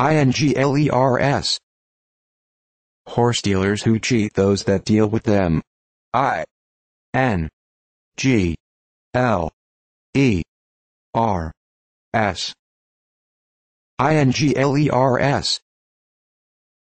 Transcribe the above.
INGLERS. Horse dealers who cheat those that deal with them. I. N. G. L. E. R. S. INGLERS.